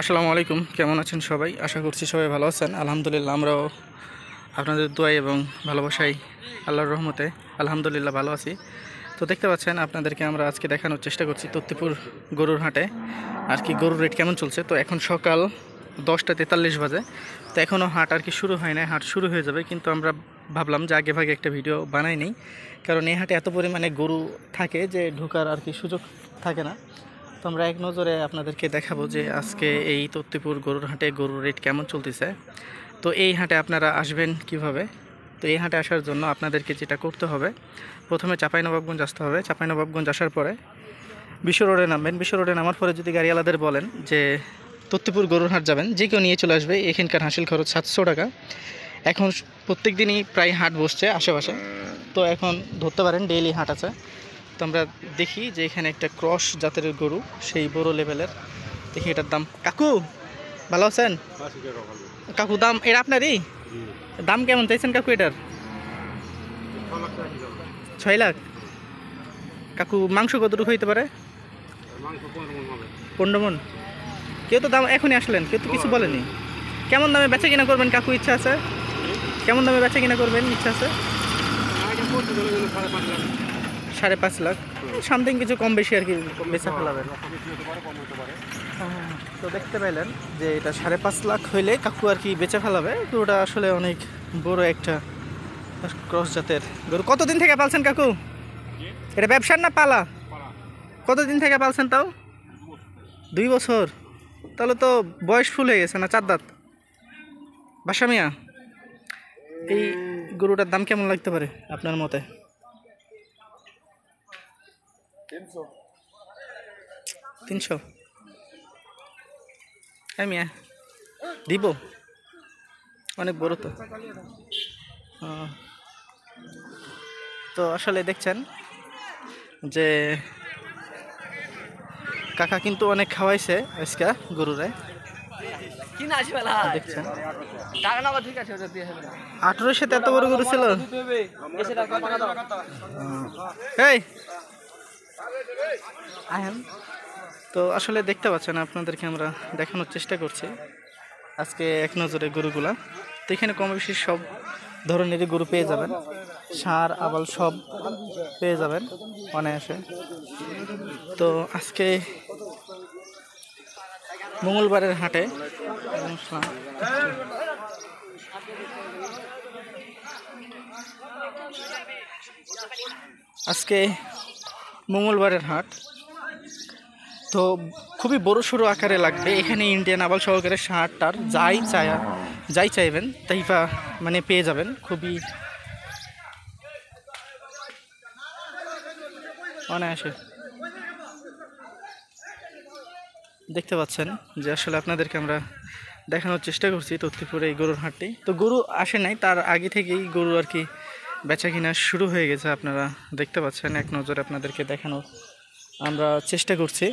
আসসালামু আলাইকুম কেমন আছেন সবাই আশা করছি সবাই ভালো আছেন আলহামদুলিল্লাহ আমরাও আপনাদের দোয়াই এবং ভালোবাসাই আল্লাহর রহমতে আলহামদুলিল্লাহ ভালো আছি তো দেখতে পাচ্ছেন আপনাদেরকে আমরা আজকে দেখানোর চেষ্টা করছি তত্তিপুর গরুর হাটে আর কি গরুর রেট কেমন চলছে তো এখন সকাল দশটা তেতাল্লিশ বাজে তো এখনও হাট আর কি শুরু হয় না হাট শুরু হয়ে যাবে কিন্তু আমরা ভাবলাম যে আগে ভাগে একটা ভিডিও বানাই নেই কারণ এই হাটে এত পরিমাণে গরু থাকে যে ঢোকার আর কি সুযোগ থাকে না তো আমরা এক নজরে আপনাদেরকে দেখাবো যে আজকে এই তত্তিপুর গরুর হাটে গরুর রেট কেমন চলতেছে তো এই হাটে আপনারা আসবেন কিভাবে তো এই হাটে আসার জন্য আপনাদেরকে যেটা করতে হবে প্রথমে নবাবগঞ্জ আসতে হবে নবাবগঞ্জ আসার পরে বিশ্ব রোডে নামবেন বিশ্ব রোডে নামার পরে যদি গাড়িওয়ালাদের বলেন যে তত্তিপুর গরুর হাট যাবেন যে কেউ নিয়ে চলে আসবে এখানকার হাসিল খরচ সাতশো টাকা এখন প্রত্যেক দিনই প্রায় হাট বসছে আশেপাশে তো এখন ধরতে পারেন ডেইলি হাট আছে তো আমরা দেখি যে এখানে একটা ক্রস জাতের গরু সেই বড় লেভেলের দেখি এটার দাম কাকু ভালো আছেন কাকু দাম এটা আপনারই দাম কেমন চাইছেন কাকু এটার ছয় লাখ কাকু মাংস কতটুকু হইতে পারে পণ্ডমন কেউ তো দাম এখনই আসলেন কেউ তো কিছু বলেনি কেমন দামে বেচা কিনা করবেন কাকু ইচ্ছা আছে কেমন দামে বেচা কিনা করবেন ইচ্ছা আছে সাড়ে পাঁচ লাখ সামথিং কিছু কম বেশি আর কি বেচা ফেলা যাবে হ্যাঁ। তো দেখতে পেলেন যে এটা সাড়ে পাঁচ লাখ হইলে কাকু আর কি বেচে ফেলাবে গরুটা আসলে অনেক বড় একটা ক্রস জাতের গরু কতদিন থেকে পালছেন কাকু এটা ব্যবসার না পালা কতদিন থেকে পালছেন তাও দুই বছর তাহলে তো বয়স ফুল হয়ে গেছে না চার দাঁত বাসা মিয়া এই গরুটার দাম কেমন লাগতে পারে আপনার মতে তিনশো হ্যাঁ মিয়া দিব অনেক বড় তো তো আসলে দেখছেন যে কাকা কিন্তু অনেক খাওয়াইছে আজকে গরুরে দেখছেন তো এত বড় গরু ছিল হ্যাঁ। এই তো আসলে দেখতে পাচ্ছেন আপনাদেরকে আমরা দেখানোর চেষ্টা করছি আজকে এক নজরে গরুগুলা তো এখানে কম বেশি সব ধরনেরই গরু পেয়ে যাবেন সার আবাল সব পেয়ে যাবেন অনায়াসে তো আজকে মঙ্গলবারের হাটে আজকে মঙ্গলবারের হাট তো খুবই বড় সড়ো আকারে লাগবে এখানে ইন্ডিয়ান আবাল সহকারে হাটটার যাই চায়া যাই চাইবেন তাই মানে পেয়ে যাবেন খুবই অনায়াসে দেখতে পাচ্ছেন যে আসলে আপনাদেরকে আমরা দেখানোর চেষ্টা করছি তত্তিপুরে এই গরুর হাটটি তো গরু আসে নাই তার আগে থেকেই গরু আর কি বেচা কিনা শুরু হয়ে গেছে আপনারা দেখতে পাচ্ছেন এক নজরে আপনাদেরকে দেখানোর আমরা চেষ্টা করছি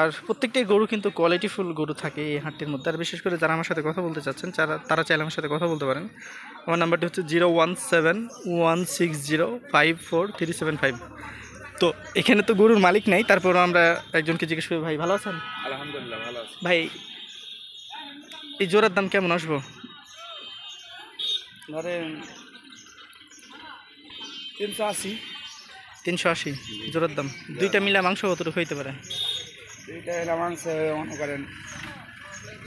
আর প্রত্যেকটাই গরু কিন্তু কোয়ালিটিফুল গরু থাকে এই হাটটির মধ্যে আর বিশেষ করে যারা আমার সাথে কথা বলতে চাচ্ছেন যারা তারা চাইলে আমার সাথে কথা বলতে পারেন আমার নাম্বারটি হচ্ছে zero one seven one six zero five four three seven five তো এখানে তো গরুর মালিক নাই তারপরও আমরা একজনকে জিজ্ঞেস করি ভাই ভালো আছেন আলহামদুলিল্লাহ ভালো আছেন ভাই এই জোড়ার দাম কেমন আসবো ধরেন তিনশো আশি তিনশো আশি জোরের দাম দুইটা মিলে মাংস কতটুকু হইতে পারে দুইটা মিলা মাংস মনে করেন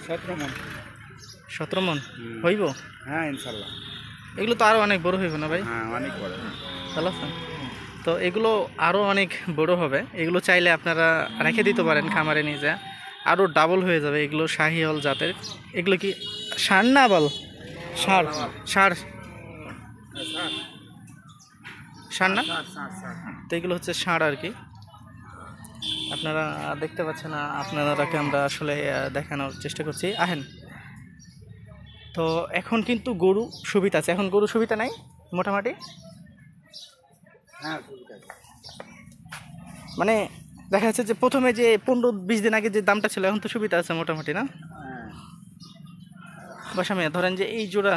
সতেরো মন সতেরো মন হইব হ্যাঁ ইনশাল্লাহ এগুলো তো আরও অনেক বড় হইব না ভাই হ্যাঁ, অনেক বড় তো এগুলো আরও অনেক বড় হবে এগুলো চাইলে আপনারা রেখে দিতে পারেন খামারে নিয়ে যা আরও ডাবল হয়ে যাবে এগুলো শাহি হল জাতের এগুলো কি সান্নাবাল সার সার সার না তো এগুলো হচ্ছে সার আর কি আপনারা দেখতে পাচ্ছেন আপনারাকে আমরা আসলে দেখানোর চেষ্টা করছি আহেন তো এখন কিন্তু গরু সুবিধা আছে এখন গরু সুবিধা নাই মোটামুটি হ্যাঁ, মানে দেখা যাচ্ছে যে প্রথমে যে পনেরো বিশ দিন আগে যে দামটা ছিল এখন তো সুবিধা আছে মোটামুটি না বসামে ধরেন যে এই জোড়া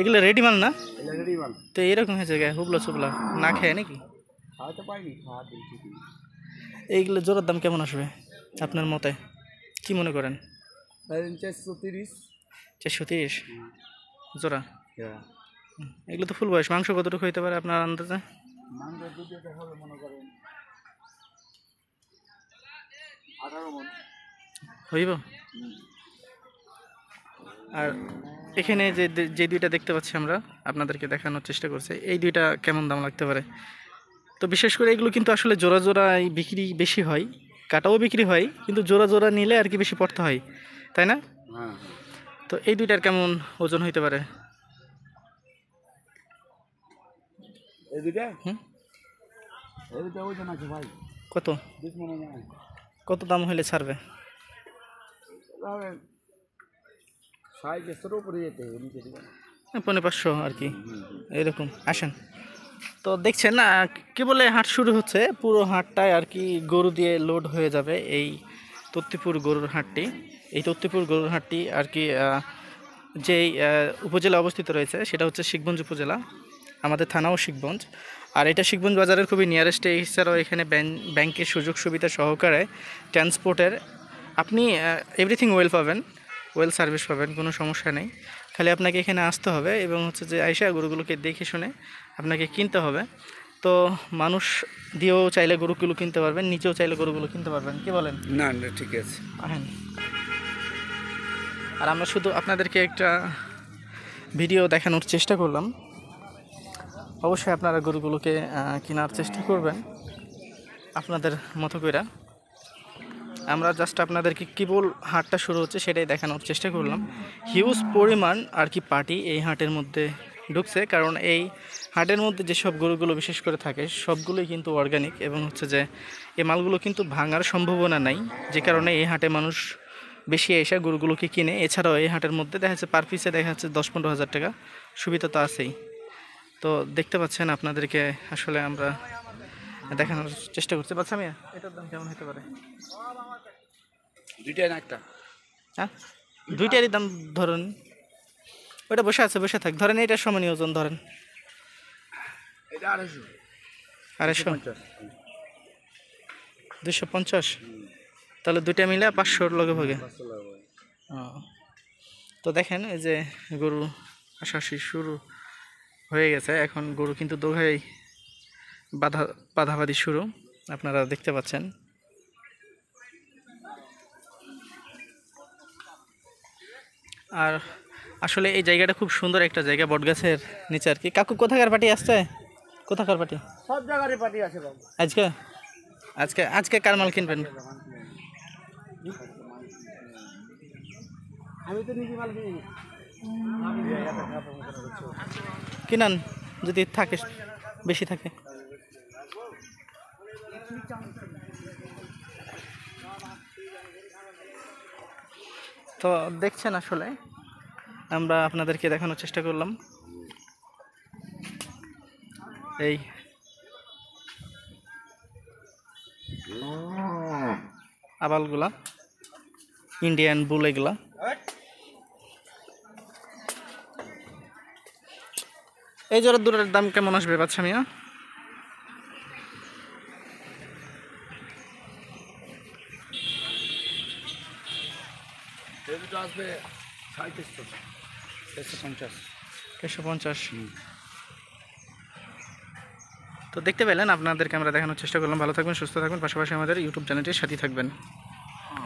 এগুলো রেডি মাল না তো এরকম হয়েছে গায়ে হুবলা সুবলা না হ্যাঁ। খেয়ে নাকি এইগুলো জোড়ার দাম কেমন আসবে আপনার মতে কি মনে করেন চারশো তিরিশ চারশো তিরিশ জোড়া হ্যাঁ। এগুলো তো ফুল বয়স মাংস কতটুকু হইতে পারে আপনার আন্দাজে হইব আর এখানে যে যে দুইটা দেখতে পাচ্ছি আমরা আপনাদেরকে দেখানোর চেষ্টা করছে এই দুইটা কেমন দাম লাগতে পারে তো বিশেষ করে এগুলো কিন্তু আসলে জোড়া জোড়ায় বিক্রি বেশি হয় কাটাও বিক্রি হয় কিন্তু জোড়া জোড়া নিলে আর কি বেশি পড়তে হয় তাই না হ্যাঁ, হ্যাঁ। তো এই দুইটার কেমন ওজন হইতে পারে কত কত দাম হইলে ছাড়বে পনেরো পাঁচশো আর কি এরকম আসেন তো দেখছেন বলে হাট শুরু হচ্ছে পুরো হাটটাই আর কি গরু দিয়ে লোড হয়ে যাবে এই তত্তিপুর গরুর হাটটি এই তত্তিপুর গরুর হাটটি আর কি যেই উপজেলা অবস্থিত রয়েছে সেটা হচ্ছে শিখগঞ্জ উপজেলা আমাদের থানাও শিখগঞ্জ আর এটা শিখগঞ্জ বাজারের খুবই নিয়ারেস্ট এছাড়াও এখানে ব্যাংকের সুযোগ সুবিধা সহকারে ট্রান্সপোর্টের আপনি এভরিথিং ওয়েল পাবেন ওয়েল সার্ভিস পাবেন কোনো সমস্যা নেই খালি আপনাকে এখানে আসতে হবে এবং হচ্ছে যে আইসা গরুগুলোকে দেখে শুনে আপনাকে কিনতে হবে তো মানুষ দিয়েও চাইলে গরুগুলো কিনতে পারবেন নিচেও চাইলে গরুগুলো কিনতে পারবেন কি বলেন না না ঠিক আছে হ্যাঁ আর আমরা শুধু আপনাদেরকে একটা ভিডিও দেখানোর চেষ্টা করলাম অবশ্যই আপনারা গরুগুলোকে কেনার চেষ্টা করবেন আপনাদের মতো করে আমরা জাস্ট আপনাদেরকে কেবল হাটটা শুরু হচ্ছে সেটাই দেখানোর চেষ্টা করলাম হিউজ পরিমাণ আর কি পার্টি এই হাটের মধ্যে ঢুকছে কারণ এই হাটের মধ্যে যেসব গরুগুলো বিশেষ করে থাকে সবগুলোই কিন্তু অর্গানিক এবং হচ্ছে যে এই মালগুলো কিন্তু ভাঙার সম্ভাবনা নাই যে কারণে এই হাটে মানুষ বেশি এসে গরুগুলোকে কিনে এছাড়াও এই হাটের মধ্যে দেখা যাচ্ছে পার পিসে দেখা যাচ্ছে দশ পনেরো হাজার টাকা সুবিধা তো আছেই তো দেখতে পাচ্ছেন আপনাদেরকে আসলে আমরা দেখানোর চেষ্টা করছে বাচ্চা মিয়া এটার দাম কেমন হতে পারে দুইটাই না একটা হ্যাঁ দুইটারই দাম ধরুন ওটা বসে আছে বসে থাক ধরেন এটা সমানই ওজন ধরেন এটা আড়াইশো আড়াইশো দুশো পঞ্চাশ তাহলে দুইটা মিলে পাঁচশোর লগে ভাগে তো দেখেন এই যে গরু আসাশি শুরু হয়ে গেছে এখন গরু কিন্তু দোঘাই বাধা বাধাবাধি শুরু আপনারা দেখতে পাচ্ছেন আর আসলে এই জায়গাটা খুব সুন্দর একটা জায়গা বটগাছের নিচে আর কি কাকু কোথাকার পার্টি আসছে কোথাকার পার্টি সব জায়গারই পার্টি আছে আজকে আজকে আজকে কার মাল কিনবেন কিনান যদি থাকে বেশি থাকে তো দেখছেন আসলে আমরা আপনাদেরকে দেখানোর চেষ্টা করলাম এই আবালগুলা ইন্ডিয়ান বুল এগুলা এই জোর দুটার দাম কেমন আসবে বাচ্চা মিয়া পঞ্চাশ পঞ্চাশ তো দেখতে পেলেন আপনাদের ক্যামেরা দেখানোর চেষ্টা করলাম ভালো থাকবেন সুস্থ থাকবেন পাশাপাশি আমাদের ইউটিউব চ্যানেলটির সাথে থাকবেন